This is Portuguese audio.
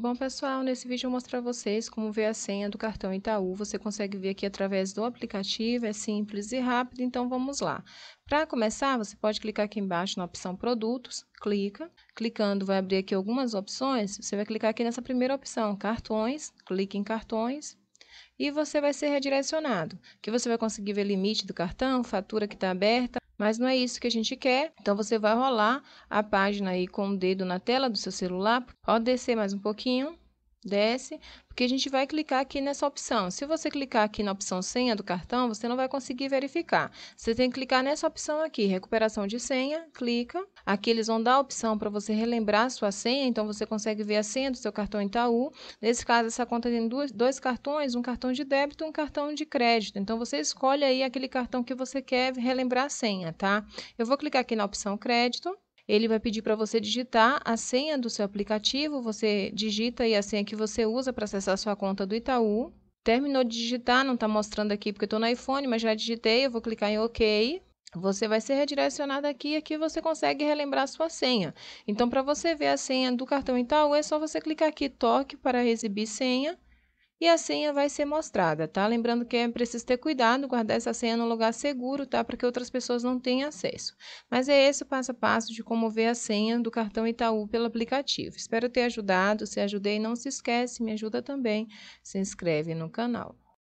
Bom pessoal, nesse vídeo eu vou mostrar a vocês como ver a senha do cartão Itaú, você consegue ver aqui através do aplicativo, é simples e rápido, então vamos lá. Para começar, você pode clicar aqui embaixo na opção produtos, clica, clicando vai abrir aqui algumas opções, você vai clicar aqui nessa primeira opção, cartões, clique em cartões, e você vai ser redirecionado, que você vai conseguir ver limite do cartão, fatura que está aberta, mas não é isso que a gente quer. Então você vai rolar a página aí com o dedo na tela do seu celular, pode descer mais um pouquinho desce, porque a gente vai clicar aqui nessa opção. Se você clicar aqui na opção senha do cartão, você não vai conseguir verificar. Você tem que clicar nessa opção aqui, recuperação de senha, clica. Aqui eles vão dar a opção para você relembrar a sua senha, então você consegue ver a senha do seu cartão Itaú. Nesse caso, essa conta tem duas, dois cartões, um cartão de débito e um cartão de crédito. Então você escolhe aí aquele cartão que você quer relembrar a senha, tá? Eu vou clicar aqui na opção crédito. Ele vai pedir para você digitar a senha do seu aplicativo, você digita aí a senha que você usa para acessar a sua conta do Itaú. Terminou de digitar, não está mostrando aqui porque estou no iPhone, mas já digitei, eu vou clicar em OK. Você vai ser redirecionado aqui e aqui você consegue relembrar a sua senha. Então, para você ver a senha do cartão Itaú, é só você clicar aqui, toque para exibir senha e a senha vai ser mostrada, tá? Lembrando que é preciso ter cuidado, guardar essa senha no lugar seguro, tá? Para que outras pessoas não tenham acesso. Mas é esse o passo a passo de como ver a senha do cartão Itaú pelo aplicativo. Espero ter ajudado. Se ajudei, não se esquece, me ajuda também. Se inscreve no canal.